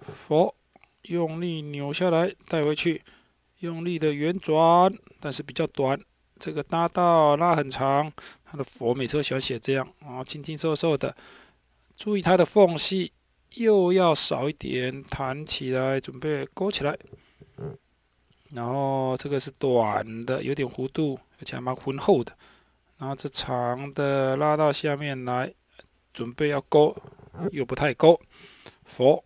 佛，用力扭下来，带回去，用力的旋转，但是比较短。这个搭到拉很长，他的佛每次都喜欢写这样啊，轻轻瘦瘦的。注意它的缝隙，又要少一点，弹起来准备勾起来。然后这个是短的，有点弧度，而且还蛮浑厚的。然后这长的拉到下面来，准备要勾，又不太勾。佛。